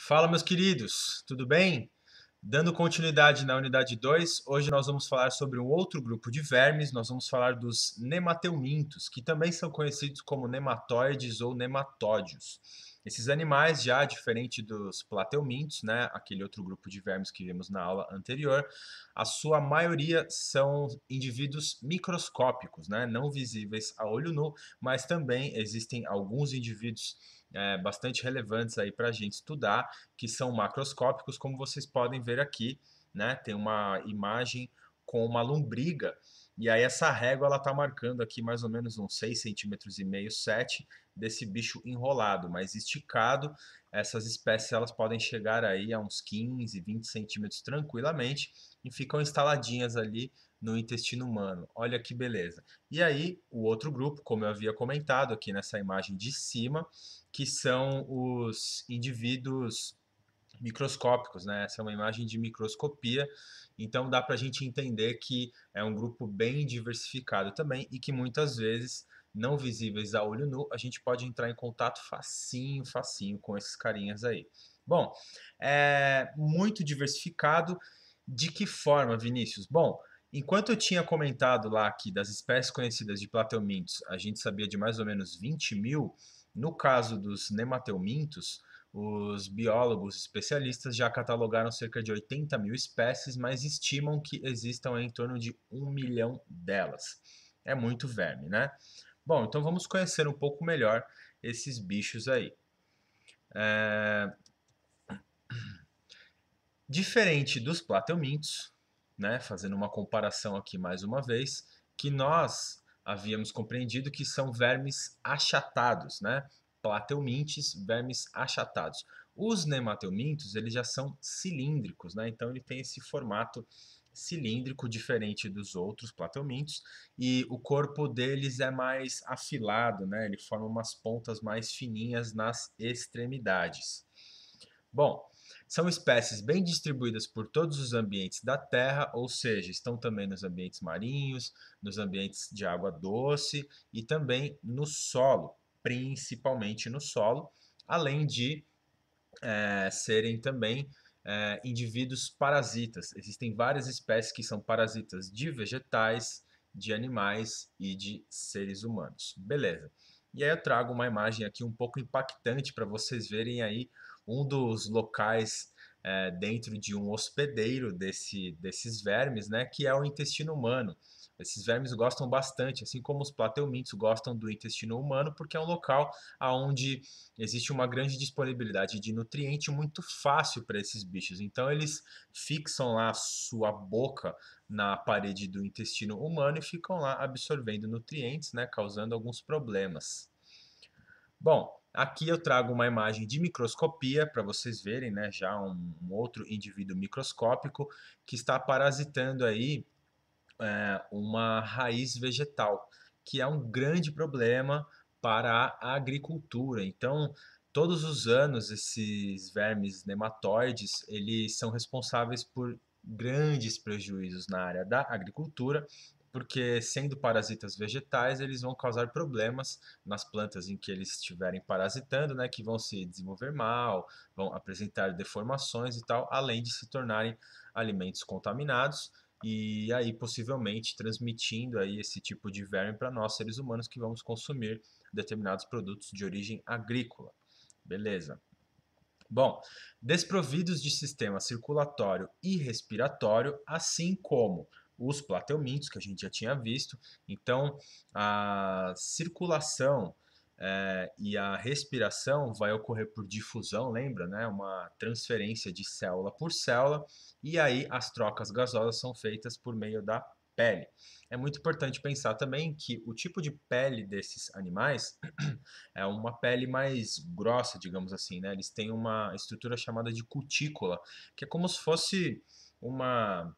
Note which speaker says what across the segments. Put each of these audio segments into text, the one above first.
Speaker 1: Fala, meus queridos, tudo bem? Dando continuidade na unidade 2, hoje nós vamos falar sobre um outro grupo de vermes, nós vamos falar dos nemateumintos, que também são conhecidos como nematóides ou nematódios. Esses animais, já diferente dos plateumintos, né, aquele outro grupo de vermes que vimos na aula anterior, a sua maioria são indivíduos microscópicos, né, não visíveis a olho nu, mas também existem alguns indivíduos é, bastante relevantes aí para a gente estudar, que são macroscópicos, como vocês podem ver aqui, né? Tem uma imagem com uma lombriga, e aí essa régua ela tá marcando aqui mais ou menos uns 6 centímetros e meio, 7 desse bicho enrolado, mas esticado, essas espécies elas podem chegar aí a uns 15, 20 centímetros tranquilamente e ficam instaladinhas ali no intestino humano. Olha que beleza. E aí, o outro grupo, como eu havia comentado aqui nessa imagem de cima, que são os indivíduos microscópicos, né? Essa é uma imagem de microscopia, então dá para a gente entender que é um grupo bem diversificado também e que muitas vezes não visíveis a olho nu, a gente pode entrar em contato facinho, facinho com esses carinhas aí. Bom, é muito diversificado. De que forma, Vinícius? Bom, Enquanto eu tinha comentado lá que das espécies conhecidas de plateumintos a gente sabia de mais ou menos 20 mil, no caso dos nemateumintos, os biólogos especialistas já catalogaram cerca de 80 mil espécies, mas estimam que existam em torno de um milhão delas. É muito verme, né? Bom, então vamos conhecer um pouco melhor esses bichos aí. É... Diferente dos plateumintos, né, fazendo uma comparação aqui mais uma vez, que nós havíamos compreendido que são vermes achatados, né? Plateumintes, vermes achatados. Os nemateumintos, eles já são cilíndricos, né? Então ele tem esse formato cilíndrico diferente dos outros plateumintos e o corpo deles é mais afilado, né? Ele forma umas pontas mais fininhas nas extremidades. Bom, são espécies bem distribuídas por todos os ambientes da Terra, ou seja, estão também nos ambientes marinhos, nos ambientes de água doce e também no solo, principalmente no solo, além de é, serem também é, indivíduos parasitas. Existem várias espécies que são parasitas de vegetais, de animais e de seres humanos. Beleza. E aí eu trago uma imagem aqui um pouco impactante para vocês verem aí um dos locais é, dentro de um hospedeiro desse, desses vermes, né, que é o intestino humano. Esses vermes gostam bastante, assim como os plateumintos gostam do intestino humano, porque é um local onde existe uma grande disponibilidade de nutriente muito fácil para esses bichos. Então eles fixam lá a sua boca na parede do intestino humano e ficam lá absorvendo nutrientes, né, causando alguns problemas. Bom, Aqui eu trago uma imagem de microscopia para vocês verem, né, já um, um, outro indivíduo microscópico que está parasitando aí é, uma raiz vegetal, que é um grande problema para a agricultura. Então, todos os anos esses vermes nematóides, eles são responsáveis por grandes prejuízos na área da agricultura porque sendo parasitas vegetais, eles vão causar problemas nas plantas em que eles estiverem parasitando, né, que vão se desenvolver mal, vão apresentar deformações e tal, além de se tornarem alimentos contaminados e aí possivelmente transmitindo aí esse tipo de verme para nós seres humanos que vamos consumir determinados produtos de origem agrícola. Beleza. Bom, desprovidos de sistema circulatório e respiratório, assim como os plateumintos, que a gente já tinha visto. Então, a circulação é, e a respiração vai ocorrer por difusão, lembra? Né? Uma transferência de célula por célula, e aí as trocas gasosas são feitas por meio da pele. É muito importante pensar também que o tipo de pele desses animais é uma pele mais grossa, digamos assim, né? Eles têm uma estrutura chamada de cutícula, que é como se fosse uma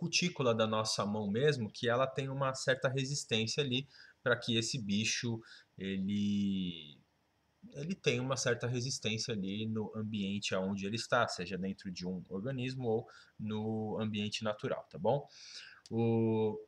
Speaker 1: cutícula da nossa mão mesmo, que ela tem uma certa resistência ali para que esse bicho ele ele tem uma certa resistência ali no ambiente aonde ele está, seja dentro de um organismo ou no ambiente natural, tá bom? O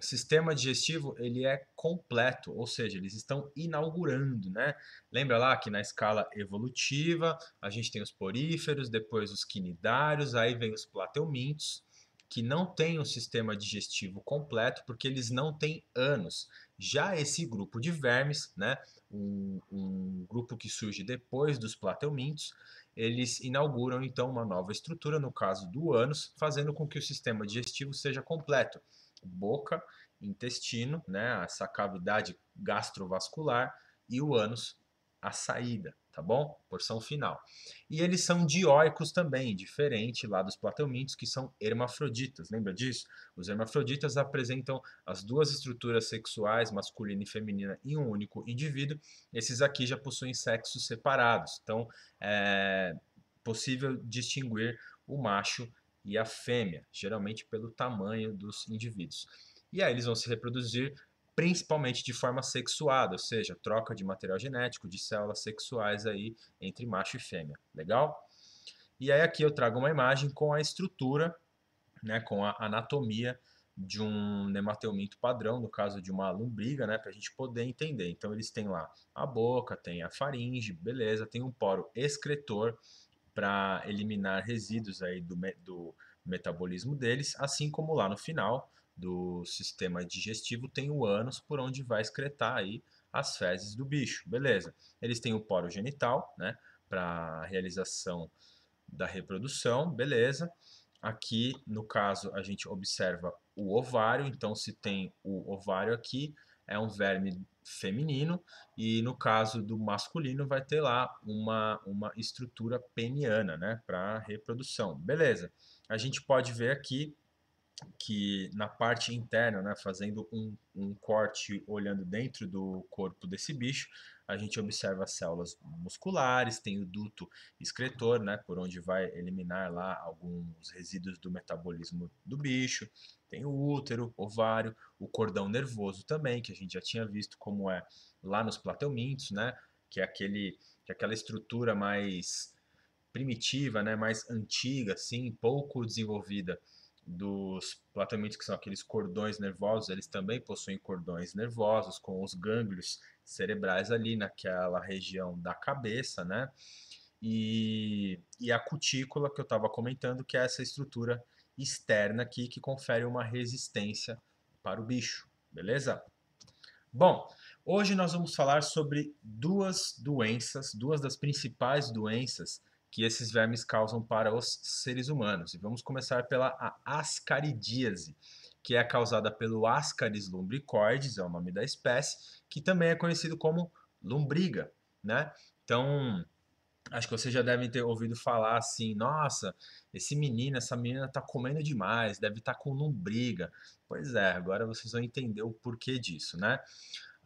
Speaker 1: sistema digestivo ele é completo, ou seja, eles estão inaugurando, né? Lembra lá que na escala evolutiva a gente tem os poríferos, depois os quinidários, aí vem os plateumintos, que não têm um sistema digestivo completo, porque eles não têm anos. Já esse grupo de vermes, né, um, um grupo que surge depois dos plateumintos, eles inauguram então uma nova estrutura, no caso do ânus, fazendo com que o sistema digestivo seja completo. Boca, intestino, né, essa cavidade gastrovascular e o ânus, a saída tá bom? Porção final. E eles são dióicos também, diferente lá dos platelmintos que são hermafroditas, lembra disso? Os hermafroditas apresentam as duas estruturas sexuais, masculina e feminina, em um único indivíduo. Esses aqui já possuem sexos separados, então é possível distinguir o macho e a fêmea, geralmente pelo tamanho dos indivíduos. E aí eles vão se reproduzir principalmente de forma sexuada, ou seja, troca de material genético de células sexuais aí entre macho e fêmea. Legal? E aí aqui eu trago uma imagem com a estrutura, né, com a anatomia de um nematelminto padrão, no caso de uma lombriga, né, para a gente poder entender. Então eles têm lá a boca, tem a faringe, beleza, tem um poro excretor para eliminar resíduos aí do, do metabolismo deles, assim como lá no final do sistema digestivo tem o ânus por onde vai excretar aí as fezes do bicho, beleza? Eles têm o poro genital, né, para realização da reprodução, beleza? Aqui, no caso, a gente observa o ovário, então se tem o ovário aqui, é um verme feminino, e no caso do masculino vai ter lá uma, uma estrutura peniana, né, para reprodução, beleza? A gente pode ver aqui que na parte interna, né, fazendo um, um corte olhando dentro do corpo desse bicho, a gente observa as células musculares, tem o duto excretor, né, por onde vai eliminar lá alguns resíduos do metabolismo do bicho, tem o útero, ovário, o cordão nervoso também, que a gente já tinha visto como é lá nos platelmintos, né, que é aquele, que é aquela estrutura mais primitiva, né, mais antiga, assim, pouco desenvolvida dos platamentos, que são aqueles cordões nervosos, eles também possuem cordões nervosos com os gânglios cerebrais ali naquela região da cabeça, né? E, e a cutícula que eu estava comentando, que é essa estrutura externa aqui que confere uma resistência para o bicho, beleza? Bom, hoje nós vamos falar sobre duas doenças, duas das principais doenças que esses vermes causam para os seres humanos. E vamos começar pela ascaridíase, que é causada pelo Ascaris lumbricoides, é o nome da espécie, que também é conhecido como lombriga, né? Então, acho que vocês já devem ter ouvido falar assim, nossa, esse menino, essa menina tá comendo demais, deve estar tá com lombriga. Pois é, agora vocês vão entender o porquê disso, né?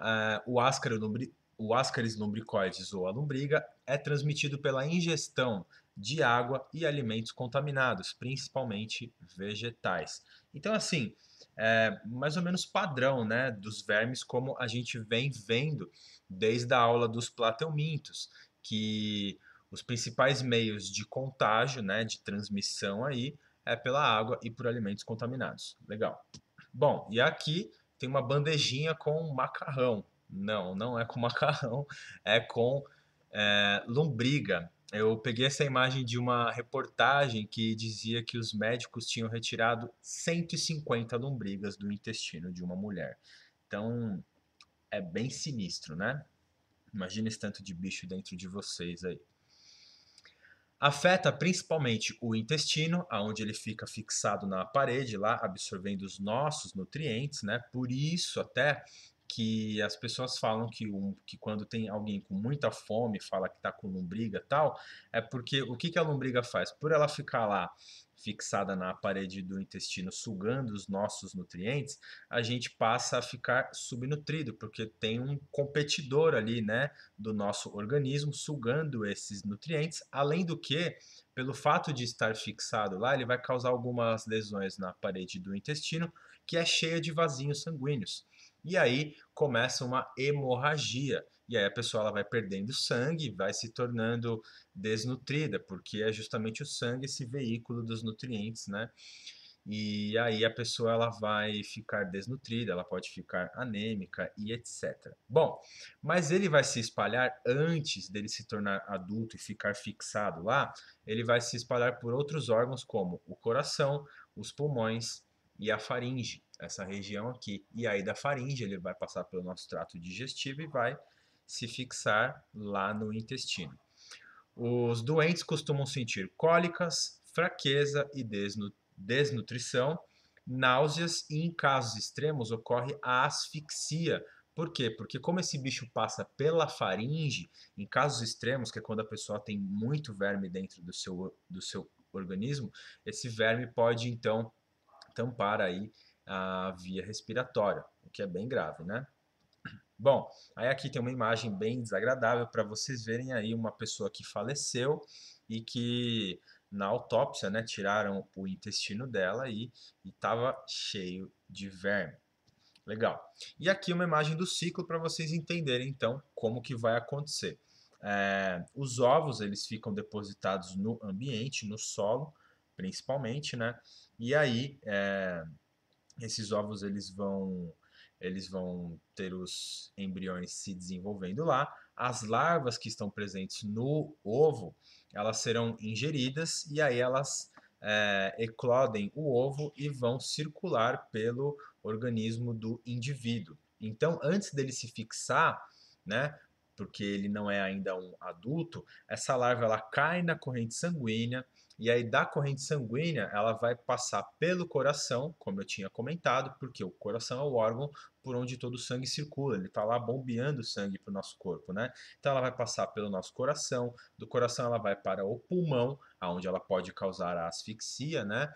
Speaker 1: Uh, o Ascaris lumbricordes o Ascaris lumbricoides ou a lombriga é transmitido pela ingestão de água e alimentos contaminados, principalmente vegetais. Então, assim, é mais ou menos padrão né, dos vermes, como a gente vem vendo desde a aula dos platelmintos, que os principais meios de contágio, né, de transmissão aí, é pela água e por alimentos contaminados. Legal. Bom, e aqui tem uma bandejinha com macarrão, não, não é com macarrão, é com é, lombriga. Eu peguei essa imagem de uma reportagem que dizia que os médicos tinham retirado 150 lombrigas do intestino de uma mulher. Então, é bem sinistro, né? Imagina esse tanto de bicho dentro de vocês aí. Afeta principalmente o intestino, aonde ele fica fixado na parede lá, absorvendo os nossos nutrientes, né? Por isso até que as pessoas falam que, um, que quando tem alguém com muita fome, fala que está com lombriga tal, é porque o que, que a lombriga faz? Por ela ficar lá fixada na parede do intestino, sugando os nossos nutrientes, a gente passa a ficar subnutrido, porque tem um competidor ali, né, do nosso organismo sugando esses nutrientes, além do que pelo fato de estar fixado lá, ele vai causar algumas lesões na parede do intestino, que é cheia de vasinhos sanguíneos e aí começa uma hemorragia. E aí a pessoa ela vai perdendo sangue, vai se tornando desnutrida, porque é justamente o sangue esse veículo dos nutrientes, né? E aí a pessoa ela vai ficar desnutrida, ela pode ficar anêmica e etc. Bom, mas ele vai se espalhar antes dele se tornar adulto e ficar fixado lá, ele vai se espalhar por outros órgãos como o coração, os pulmões, e a faringe, essa região aqui. E aí da faringe ele vai passar pelo nosso trato digestivo e vai se fixar lá no intestino. Os doentes costumam sentir cólicas, fraqueza e desnu desnutrição, náuseas e, em casos extremos, ocorre a asfixia. Por quê? Porque como esse bicho passa pela faringe, em casos extremos, que é quando a pessoa tem muito verme dentro do seu, do seu organismo, esse verme pode, então, tampar aí a via respiratória, o que é bem grave, né? Bom, aí aqui tem uma imagem bem desagradável para vocês verem aí uma pessoa que faleceu e que na autópsia, né, tiraram o intestino dela e estava cheio de verme. Legal. E aqui uma imagem do ciclo para vocês entenderem então como que vai acontecer. É, os ovos eles ficam depositados no ambiente, no solo, principalmente, né? E aí, é, esses ovos eles vão, eles vão ter os embriões se desenvolvendo lá. As larvas que estão presentes no ovo, elas serão ingeridas e aí elas é, eclodem o ovo e vão circular pelo organismo do indivíduo. Então, antes dele se fixar, né, porque ele não é ainda um adulto, essa larva ela cai na corrente sanguínea, e aí, da corrente sanguínea, ela vai passar pelo coração, como eu tinha comentado, porque o coração é o órgão por onde todo o sangue circula, ele está lá bombeando sangue para o nosso corpo, né? Então ela vai passar pelo nosso coração, do coração ela vai para o pulmão, aonde ela pode causar a asfixia, né?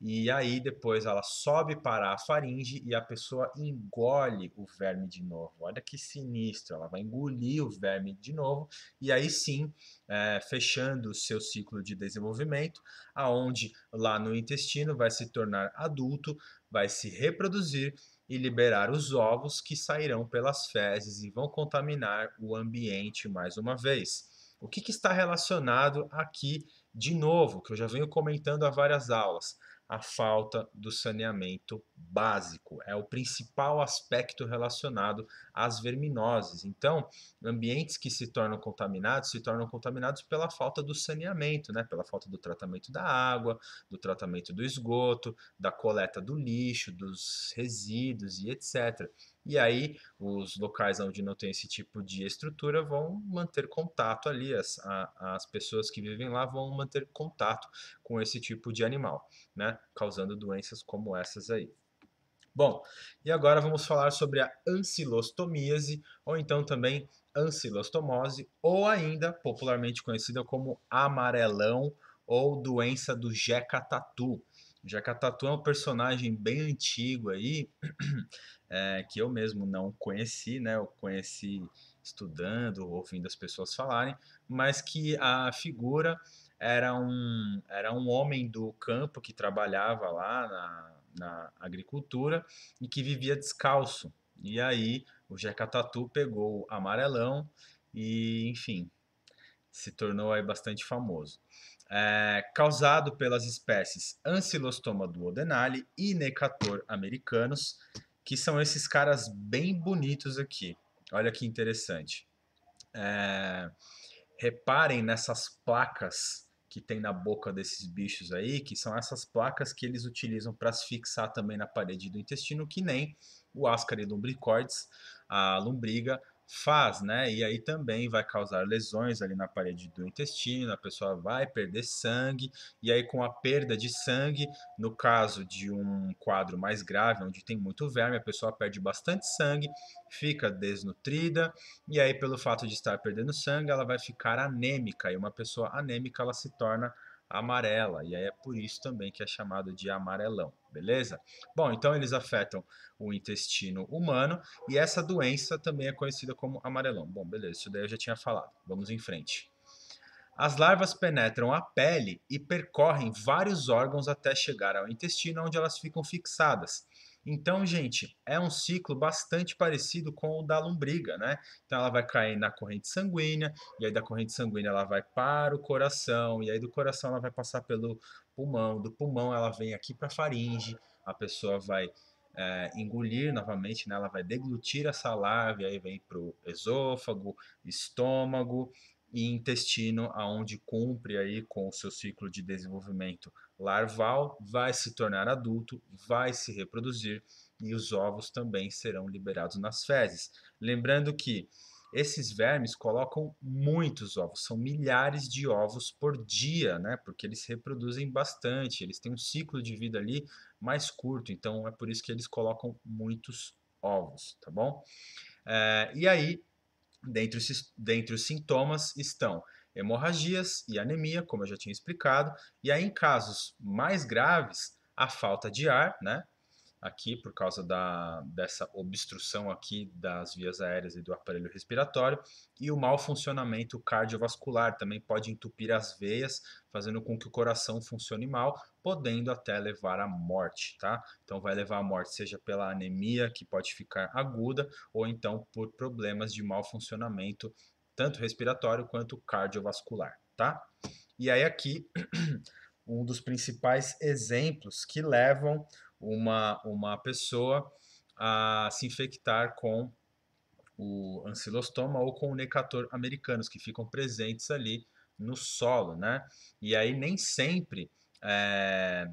Speaker 1: E aí depois ela sobe para a faringe e a pessoa engole o verme de novo. Olha que sinistro, ela vai engolir o verme de novo e aí sim, é, fechando o seu ciclo de desenvolvimento, aonde lá no intestino vai se tornar adulto, vai se reproduzir e liberar os ovos que sairão pelas fezes e vão contaminar o ambiente mais uma vez. O que, que está relacionado aqui de novo, que eu já venho comentando há várias aulas? A falta do saneamento básico, é o principal aspecto relacionado às verminoses. Então, ambientes que se tornam contaminados se tornam contaminados pela falta do saneamento, né? pela falta do tratamento da água, do tratamento do esgoto, da coleta do lixo, dos resíduos e etc. E aí, os locais onde não tem esse tipo de estrutura vão manter contato ali, as, a, as pessoas que vivem lá vão manter contato com esse tipo de animal, né? Causando doenças como essas aí. Bom, e agora vamos falar sobre a ancilostomíase, ou então também ancilostomose, ou ainda popularmente conhecida como amarelão ou doença do Jeca Tatu. Jeca Tatu é um personagem bem antigo aí, é, que eu mesmo não conheci, né? Eu conheci estudando, ouvindo as pessoas falarem, mas que a figura era um, era um homem do campo que trabalhava lá na, na agricultura e que vivia descalço. E aí o Jeca Tatu pegou amarelão e, enfim, se tornou aí bastante famoso. É, causado pelas espécies Ancilostoma duodenale e Necator americanos, que são esses caras bem bonitos aqui. Olha que interessante. É, reparem nessas placas que tem na boca desses bichos aí, que são essas placas que eles utilizam para se fixar também na parede do intestino, que nem o Ascaris lumbricordes, a lombriga, faz, né? E aí também vai causar lesões ali na parede do intestino, a pessoa vai perder sangue, e aí com a perda de sangue, no caso de um quadro mais grave, onde tem muito verme, a pessoa perde bastante sangue, fica desnutrida, e aí pelo fato de estar perdendo sangue, ela vai ficar anêmica, e uma pessoa anêmica ela se torna amarela, e aí é por isso também que é chamado de amarelão, beleza? Bom, então eles afetam o intestino humano e essa doença também é conhecida como amarelão. Bom, beleza, isso daí eu já tinha falado. Vamos em frente. As larvas penetram a pele e percorrem vários órgãos até chegar ao intestino, onde elas ficam fixadas. Então, gente, é um ciclo bastante parecido com o da lombriga, né? Então ela vai cair na corrente sanguínea, e aí da corrente sanguínea ela vai para o coração, e aí do coração ela vai passar pelo pulmão, do pulmão ela vem aqui para a faringe, a pessoa vai é, engolir novamente, né? ela vai deglutir essa larva, e aí vem para o esôfago, estômago, e intestino, aonde cumpre aí com o seu ciclo de desenvolvimento larval, vai se tornar adulto, vai se reproduzir e os ovos também serão liberados nas fezes. Lembrando que esses vermes colocam muitos ovos, são milhares de ovos por dia, né? Porque eles reproduzem bastante, eles têm um ciclo de vida ali mais curto, então é por isso que eles colocam muitos ovos, tá bom? É, e aí Dentre os, dentre os sintomas estão hemorragias e anemia, como eu já tinha explicado, e aí em casos mais graves, a falta de ar, né, aqui por causa da, dessa obstrução aqui das vias aéreas e do aparelho respiratório e o mau funcionamento cardiovascular também pode entupir as veias, fazendo com que o coração funcione mal, podendo até levar à morte, tá? Então vai levar à morte seja pela anemia que pode ficar aguda ou então por problemas de mau funcionamento tanto respiratório quanto cardiovascular, tá? E aí aqui um dos principais exemplos que levam uma, uma pessoa a se infectar com o ancilostoma ou com o necator americanos, que ficam presentes ali no solo, né? E aí nem sempre é,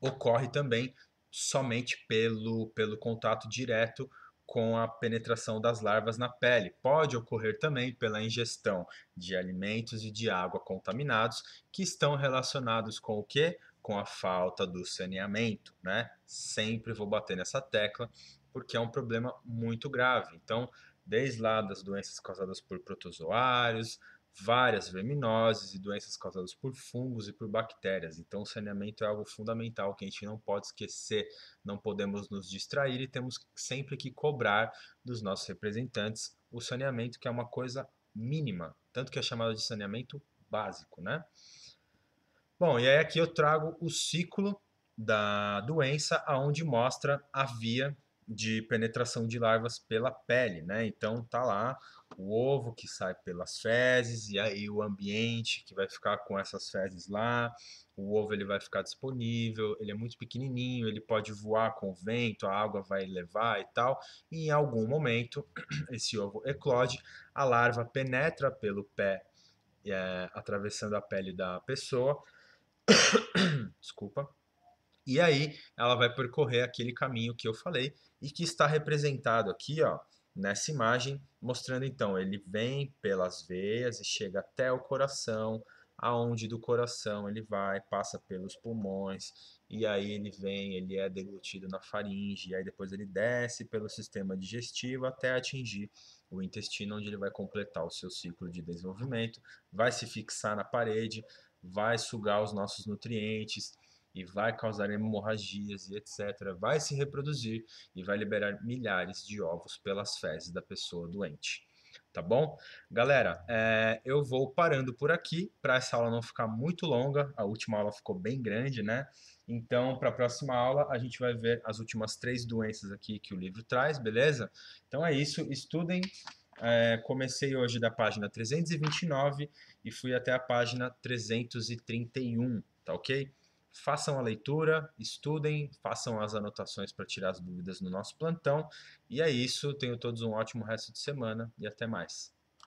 Speaker 1: ocorre também somente pelo, pelo contato direto com a penetração das larvas na pele. Pode ocorrer também pela ingestão de alimentos e de água contaminados que estão relacionados com o que? com a falta do saneamento, né? Sempre vou bater nessa tecla, porque é um problema muito grave. Então, desde lá das doenças causadas por protozoários, várias verminoses e doenças causadas por fungos e por bactérias. Então, o saneamento é algo fundamental que a gente não pode esquecer, não podemos nos distrair e temos sempre que cobrar dos nossos representantes o saneamento, que é uma coisa mínima, tanto que é chamado de saneamento básico, né? Bom, e aí aqui eu trago o ciclo da doença, aonde mostra a via de penetração de larvas pela pele, né? Então tá lá o ovo que sai pelas fezes e aí o ambiente que vai ficar com essas fezes lá. O ovo ele vai ficar disponível, ele é muito pequenininho, ele pode voar com o vento, a água vai levar e tal. E em algum momento esse ovo eclode, a larva penetra pelo pé, é, atravessando a pele da pessoa Desculpa. E aí ela vai percorrer aquele caminho que eu falei e que está representado aqui, ó, nessa imagem, mostrando então, ele vem pelas veias e chega até o coração, aonde do coração ele vai, passa pelos pulmões, e aí ele vem, ele é deglutido na faringe, e aí depois ele desce pelo sistema digestivo até atingir o intestino, onde ele vai completar o seu ciclo de desenvolvimento, vai se fixar na parede, vai sugar os nossos nutrientes e vai causar hemorragias e etc. Vai se reproduzir e vai liberar milhares de ovos pelas fezes da pessoa doente. Tá bom? Galera, é, eu vou parando por aqui para essa aula não ficar muito longa. A última aula ficou bem grande, né? Então, para a próxima aula, a gente vai ver as últimas três doenças aqui que o livro traz, beleza? Então é isso. Estudem é, comecei hoje da página 329 e fui até a página 331, tá ok? Façam a leitura, estudem, façam as anotações para tirar as dúvidas no nosso plantão. E é isso, tenho todos um ótimo resto de semana e até mais.